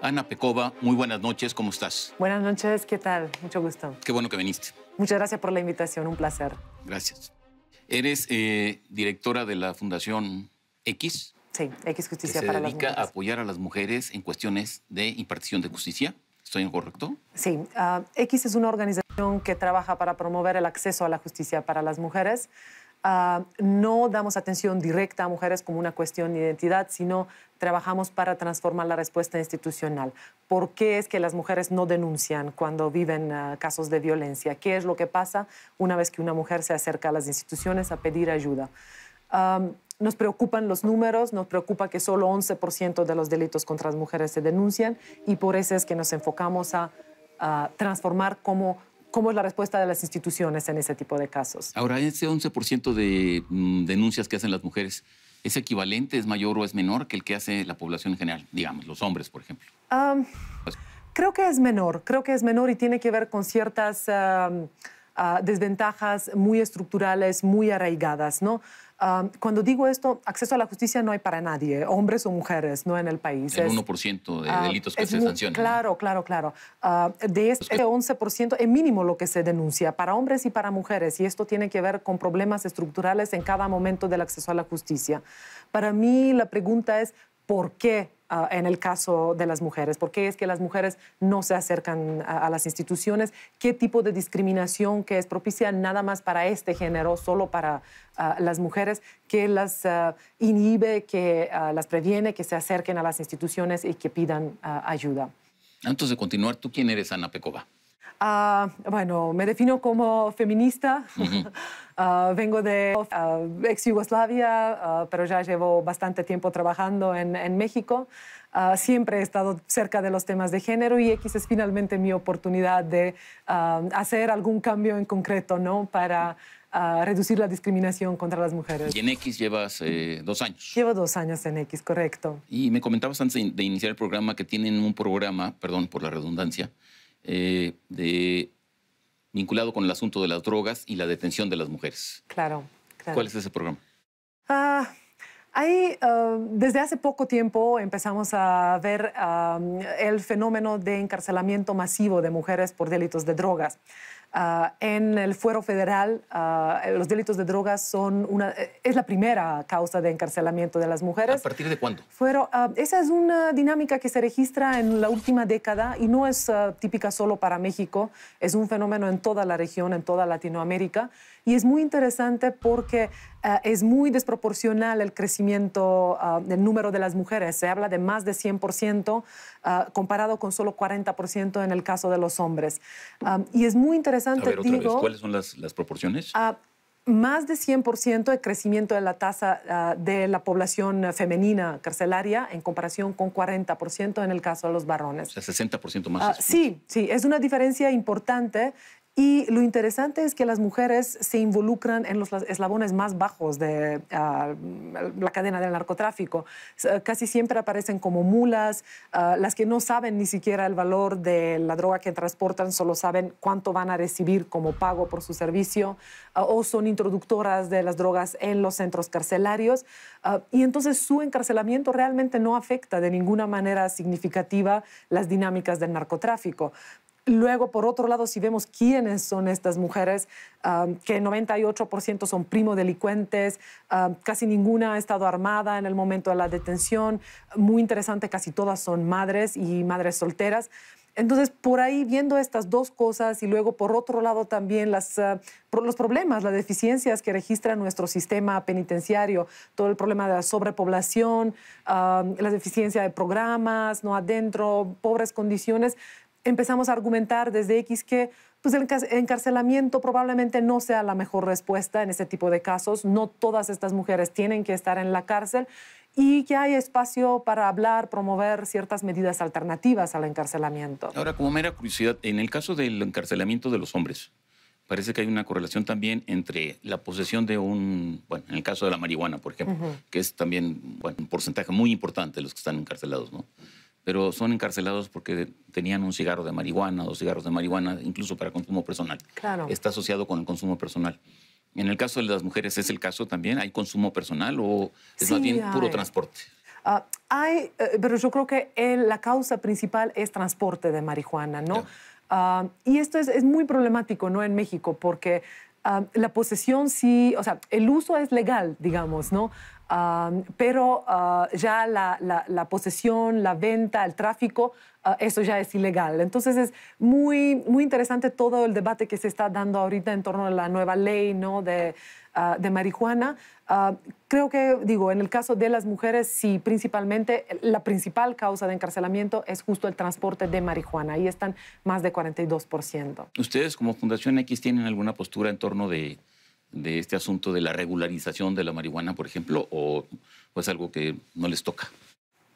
Ana Pecova, muy buenas noches, ¿cómo estás? Buenas noches, ¿qué tal? Mucho gusto. Qué bueno que viniste. Muchas gracias por la invitación, un placer. Gracias. Eres eh, directora de la Fundación X. Sí, X Justicia para dedica las mujeres. a apoyar a las mujeres en cuestiones de impartición de justicia. ¿Estoy incorrecto? Sí. Ah, X es una organización que trabaja para promover el acceso a la justicia para las mujeres. Ah, no damos atención directa a mujeres como una cuestión de identidad, sino trabajamos para transformar la respuesta institucional. ¿Por qué es que las mujeres no denuncian cuando viven ah, casos de violencia? ¿Qué es lo que pasa una vez que una mujer se acerca a las instituciones a pedir ayuda? nos preocupan los números, nos preocupa que solo 11% de los delitos contra las mujeres se denuncian y por eso es que nos enfocamos a, transformar cómo, es la respuesta de las instituciones en ese tipo de casos. Ahora, ese 11% de mm, denuncias que hacen las mujeres, ¿es equivalente, es mayor o es menor que el que hace la población en general? Digamos, los hombres, por ejemplo. Pues creo que es menor, creo que es menor y tiene que ver con ciertas... Ah, desventajas muy estructurales, muy arraigadas, ¿no? Ah, cuando digo esto, acceso a la justicia no hay para nadie, hombres o mujeres, no en el país. El 1% de ah, delitos que se sancionan. Claro, claro, claro. de pues este 11% es mínimo lo que se denuncia para hombres y para mujeres, y esto tiene que ver con problemas estructurales en cada momento del acceso a la justicia. Para mí la pregunta es, ¿por qué Ah, en el caso de las mujeres? ¿Por qué es que las mujeres no se acercan a, las instituciones? ¿Qué tipo de discriminación que es propicia nada más para este género, solo para ah, las mujeres, que las ah, inhibe, que las previene, que se acerquen a las instituciones y que pidan ayuda? Antes de continuar, ¿tú quién eres, Ana Pecova? Ah, bueno, me defino como feminista. Ah, vengo de ah, ex Yugoslavia, pero ya llevo bastante tiempo trabajando en, México. siempre he estado cerca de los temas de género y X es finalmente mi oportunidad de hacer algún cambio en concreto, ¿no? Para reducir la discriminación contra las mujeres. Y en X llevas eh, dos años. Llevo dos años en X, correcto. Y me comentabas antes de iniciar el programa que tienen un programa, perdón por la redundancia, eh, de, vinculado con el asunto de las drogas y la detención de las mujeres. Claro, claro. ¿Cuál es ese programa? Ah, ah, desde hace poco tiempo empezamos a ver ah, el fenómeno de encarcelamiento masivo de mujeres por delitos de drogas. Ah, en el fuero federal, ah, los delitos de drogas son una, eh, es la primera causa de encarcelamiento de las mujeres. ¿A partir de cuándo? Fuero, ah, esa es una dinámica que se registra en la última década y no es típica solo para México, es un fenómeno en toda la región, en toda Latinoamérica. Y es muy interesante porque eh, es muy desproporcional el crecimiento eh, del número de las mujeres. Se habla de más de 100% eh, comparado con solo 40% en el caso de los hombres. y es muy interesante, vez, ¿Cuáles son las, proporciones? más de 100% de crecimiento de la tasa de la población femenina carcelaria en comparación con 40% en el caso de los varones. O sea, 60% más. Ah, sí, sí, es una diferencia importante y lo interesante es que las mujeres se involucran en los eslabones más bajos de ah, la cadena del narcotráfico. Ah, casi siempre aparecen como mulas, ah, las que no saben ni siquiera el valor de la droga que transportan, solo saben cuánto van a recibir como pago por su servicio, o son introductoras de las drogas en los centros carcelarios. y entonces su encarcelamiento realmente no afecta de ninguna manera significativa las dinámicas del narcotráfico. Luego, por otro lado, si vemos quiénes son estas mujeres, que 98% son primo delincuentes, casi ninguna ha estado armada en el momento de la detención, muy interesante, casi todas son madres y madres solteras. Entonces, por ahí viendo estas dos cosas y luego por otro lado también las, ah, los problemas, las deficiencias que registra nuestro sistema penitenciario, todo el problema de la sobrepoblación, la deficiencia de programas, no adentro, pobres condiciones, empezamos a argumentar desde X que pues, el encarcelamiento probablemente no sea la mejor respuesta en este tipo de casos. No todas estas mujeres tienen que estar en la cárcel y que hay espacio para hablar, promover ciertas medidas alternativas al encarcelamiento. Ahora, como mera curiosidad, en el caso del encarcelamiento de los hombres, parece que hay una correlación también entre la posesión de un, bueno, en el caso de la marihuana, por ejemplo, que es también bueno, un porcentaje muy importante de los que están encarcelados, ¿no? pero son encarcelados porque tenían un cigarro de marihuana, dos cigarros de marihuana, incluso para consumo personal. Está asociado con el consumo personal. En el caso de las mujeres, ¿es el caso también? ¿Hay consumo personal o es más bien puro transporte? Ah, hay, eh, pero yo creo que la causa principal es transporte de marihuana, ¿no? Ah, y esto es, es, muy problemático, ¿no? En México, porque ah, la posesión sí, o sea, el uso es legal, digamos, ¿no? pero ah, ya la, posesión, la venta, el tráfico, ah, eso ya es ilegal. Entonces es muy, muy interesante todo el debate que se está dando ahorita en torno a la nueva ley ¿no? de, ah, de marihuana. creo que, digo, en el caso de las mujeres, sí, principalmente la principal causa de encarcelamiento es justo el transporte de marihuana. Ahí están más de 42%. ¿Ustedes como Fundación X tienen alguna postura en torno de de este asunto de la regularización de la marihuana, por ejemplo, o, es algo que no les toca?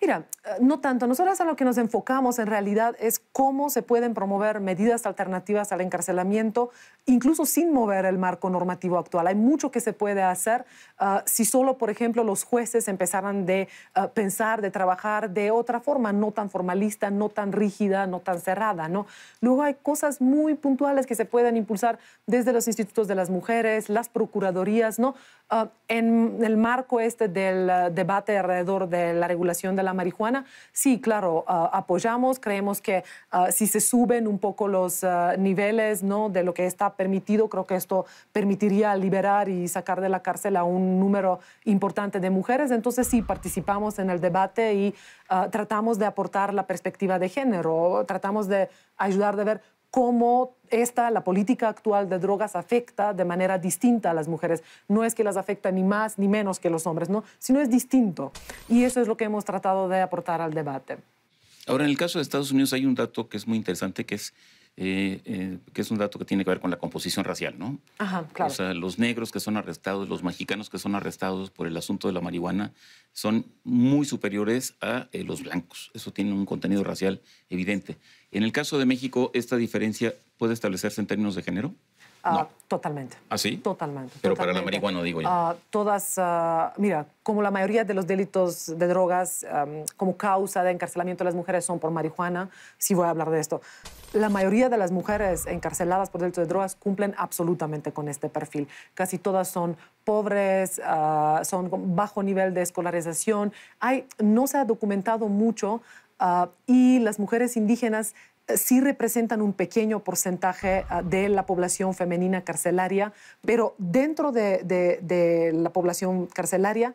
Mira, eh, no tanto. Nosotros a lo que nos enfocamos en realidad es cómo se pueden promover medidas alternativas al encarcelamiento, incluso sin mover el marco normativo actual. Hay mucho que se puede hacer ah, si solo, por ejemplo, los jueces empezaran de ah, pensar, de trabajar de otra forma, no tan formalista, no tan rígida, no tan cerrada. ¿no? Luego hay cosas muy puntuales que se pueden impulsar desde los institutos de las mujeres, las procuradorías, ¿no? Ah, en el marco este del debate alrededor de la regulación de la marihuana, sí, claro, ah, apoyamos, creemos que ah, si se suben un poco los ah, niveles ¿no? de lo que está permitido, creo que esto permitiría liberar y sacar de la cárcel a un número importante de mujeres. Entonces sí, participamos en el debate y tratamos de aportar la perspectiva de género, tratamos de ayudar de ver cómo esta, la política actual de drogas afecta de manera distinta a las mujeres. No es que las afecta ni más ni menos que los hombres, ¿no? sino es distinto. Y eso es lo que hemos tratado de aportar al debate. Ahora, en el caso de Estados Unidos hay un dato que es muy interesante, que es eh, eh, que es un dato que tiene que ver con la composición racial, ¿no? Ajá, claro. O sea, los negros que son arrestados, los mexicanos que son arrestados por el asunto de la marihuana, son muy superiores a eh, los blancos. Eso tiene un contenido racial evidente. En el caso de México, ¿esta diferencia puede establecerse en términos de género? Ah, no. Totalmente. ¿Ah, sí? Totalmente. Pero para la marihuana, digo yo. Ah, todas, ah, mira, como la mayoría de los delitos de drogas, como causa de encarcelamiento de las mujeres son por marihuana, sí voy a hablar de esto la mayoría de las mujeres encarceladas por delitos de drogas cumplen absolutamente con este perfil. Casi todas son pobres, ah, son con bajo nivel de escolarización. no se ha documentado mucho ah, y las mujeres indígenas eh, sí representan un pequeño porcentaje ah, de la población femenina carcelaria, pero dentro de la población carcelaria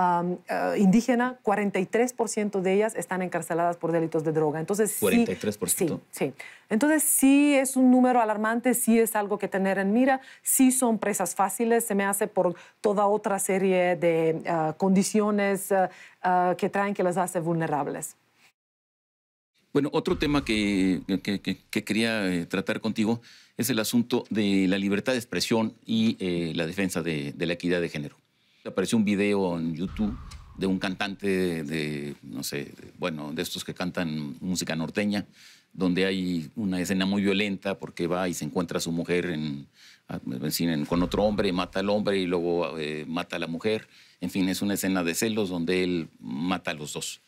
eh, indígena, 43% de ellas están encarceladas por delitos de droga. Entonces, 43%. Sí, sí, Entonces, sí es un número alarmante, sí es algo que tener en mira, sí son presas fáciles, se me hace por toda otra serie de eh, condiciones eh, que traen que las hace vulnerables. Bueno, otro tema que, quería tratar contigo es el asunto de la libertad de expresión y la defensa de la equidad de género apareció un video en YouTube de un cantante de, no sé, bueno, de estos que cantan música norteña, donde hay una escena muy violenta porque va y se encuentra a su mujer en, ah, con otro hombre, mata al hombre y luego eh, mata a la mujer. En fin, es una escena de celos donde él mata a los dos.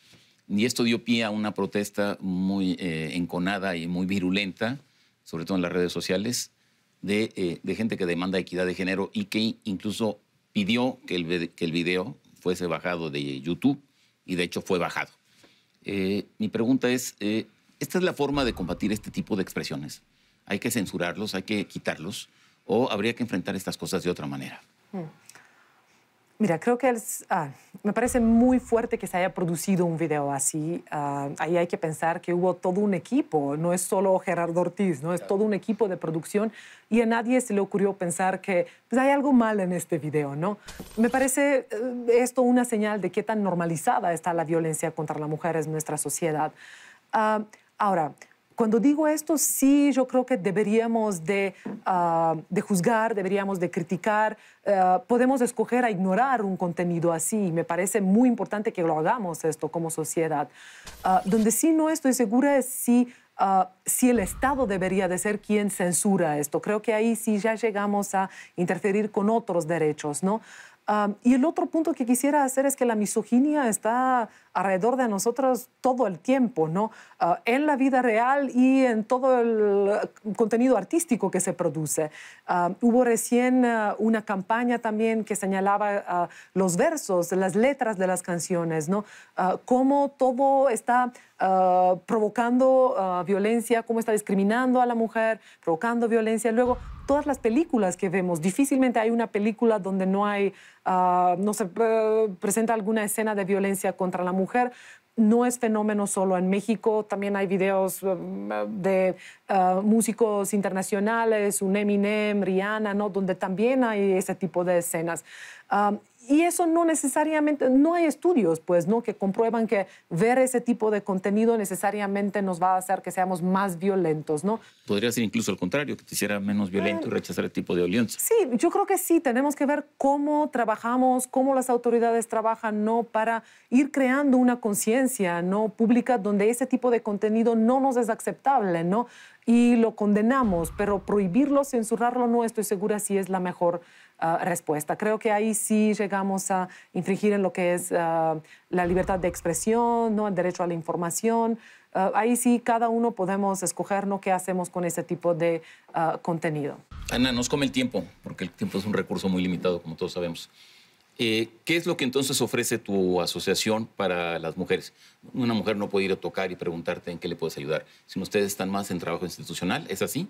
Y esto dio pie a una protesta muy eh, enconada y muy virulenta, sobre todo en las redes sociales, de, eh, de gente que demanda equidad de género y que incluso pidió que el, que el video fuese bajado de YouTube y de hecho fue bajado. Eh, mi pregunta es, eh, ¿esta es la forma de combatir este tipo de expresiones? ¿Hay que censurarlos, hay que quitarlos o habría que enfrentar estas cosas de otra manera? Mm. Mira, creo que ah, me parece muy fuerte que se haya producido un video así. Ah, ahí hay que pensar que hubo todo un equipo, no es solo Gerardo Ortiz, no es todo un equipo de producción y a nadie se le ocurrió pensar que pues, hay algo mal en este video, ¿no? Me parece eh, esto una señal de qué tan normalizada está la violencia contra la mujer en nuestra sociedad. Ah, ahora, cuando digo esto, sí, yo creo que deberíamos de, ah, juzgar, deberíamos de criticar, eh, podemos escoger a ignorar un contenido así. Me parece muy importante que lo hagamos esto como sociedad. Ah, donde sí no estoy segura es si... Ah, si el Estado debería de ser quien censura esto. Creo que ahí sí ya llegamos a interferir con otros derechos, ¿no? y el otro punto que quisiera hacer es que la misoginia está alrededor de nosotros todo el tiempo, ¿no? Ah, en la vida real y en todo el eh, contenido artístico que se produce. Ah, hubo recién ah, una campaña también que señalaba los versos, las letras de las canciones, ¿no? cómo todo está provocando violencia, cómo está discriminando a la mujer, provocando violencia. Luego, todas las películas que vemos, difícilmente hay una película donde no hay Ah, no se eh, presenta alguna escena de violencia contra la mujer, no es fenómeno solo en México, también hay videos eh, de eh, músicos internacionales, un Eminem, Rihanna, ¿no? donde también hay ese tipo de escenas. Ah, y eso no necesariamente, no hay estudios, pues, ¿no? Que comprueban que ver ese tipo de contenido necesariamente nos va a hacer que seamos más violentos, ¿no? Podría ser incluso al contrario, que te hiciera menos violento y rechazar el tipo de violencia. Sí, yo creo que sí, tenemos que ver cómo trabajamos, cómo las autoridades trabajan, ¿no? Para ir creando una conciencia, ¿no? Pública donde ese tipo de contenido no nos es aceptable, ¿no? y lo condenamos, pero prohibirlo, censurarlo, no estoy segura si es la mejor ah, respuesta. Creo que ahí sí llegamos a infringir en lo que es ah, la libertad de expresión, ¿no? el derecho a la información. Ah, ahí sí cada uno podemos escoger ¿no? qué hacemos con ese tipo de contenido. Ana, nos come el tiempo, porque el tiempo es un recurso muy limitado, como todos sabemos. Eh, ¿Qué es lo que entonces ofrece tu asociación para las mujeres? Una mujer no puede ir a tocar y preguntarte en qué le puedes ayudar, Si ustedes están más en trabajo institucional, ¿es así?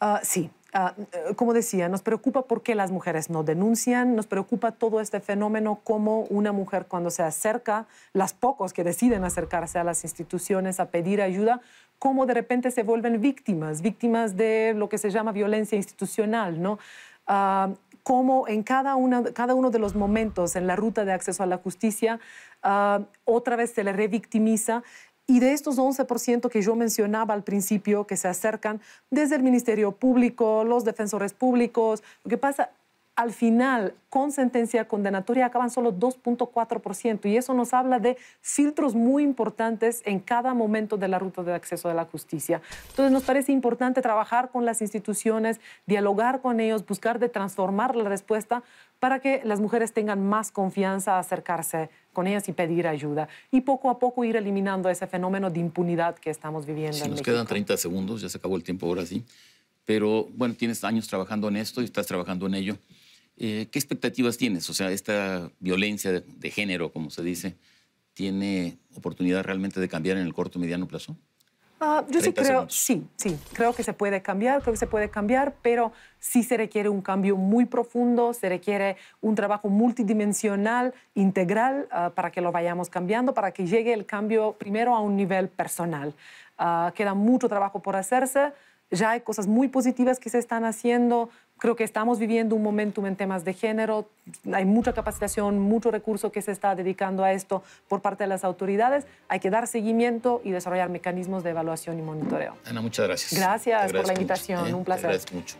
Ah, sí, ah, eh, como decía, nos preocupa por qué las mujeres no denuncian, nos preocupa todo este fenómeno como una mujer cuando se acerca, las pocos que deciden acercarse a las instituciones a pedir ayuda, cómo de repente se vuelven víctimas, víctimas de lo que se llama violencia institucional, ¿no? Ah, cómo en cada, una, cada uno de los momentos en la ruta de acceso a la justicia ah, otra vez se le revictimiza y de estos 11% que yo mencionaba al principio, que se acercan desde el Ministerio Público, los defensores públicos, lo que pasa al final con sentencia condenatoria acaban solo 2.4% y eso nos habla de filtros muy importantes en cada momento de la ruta de acceso a la justicia. Entonces nos parece importante trabajar con las instituciones, dialogar con ellos, buscar de transformar la respuesta para que las mujeres tengan más confianza a acercarse con ellas y pedir ayuda y poco a poco ir eliminando ese fenómeno de impunidad que estamos viviendo. Si nos quedan 30 segundos, ya se acabó el tiempo ahora sí, pero bueno, tienes años trabajando en esto y estás trabajando en ello. Eh, ¿Qué expectativas tienes? O sea, esta violencia de, género, como se dice, ¿tiene oportunidad realmente de cambiar en el corto y mediano plazo? Ah, yo sí creo, sí, sí, creo que se puede cambiar, creo que se puede cambiar, pero sí se requiere un cambio muy profundo, se requiere un trabajo multidimensional, integral, ah, para que lo vayamos cambiando, para que llegue el cambio primero a un nivel personal. Ah, queda mucho trabajo por hacerse, ya hay cosas muy positivas que se están haciendo, Creo que estamos viviendo un momentum en temas de género, hay mucha capacitación, mucho recurso que se está dedicando a esto por parte de las autoridades. Hay que dar seguimiento y desarrollar mecanismos de evaluación y monitoreo. Ana, muchas gracias. Gracias por la invitación, ¿eh? un placer. Te agradezco mucho.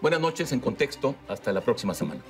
Buenas noches en contexto, hasta la próxima semana.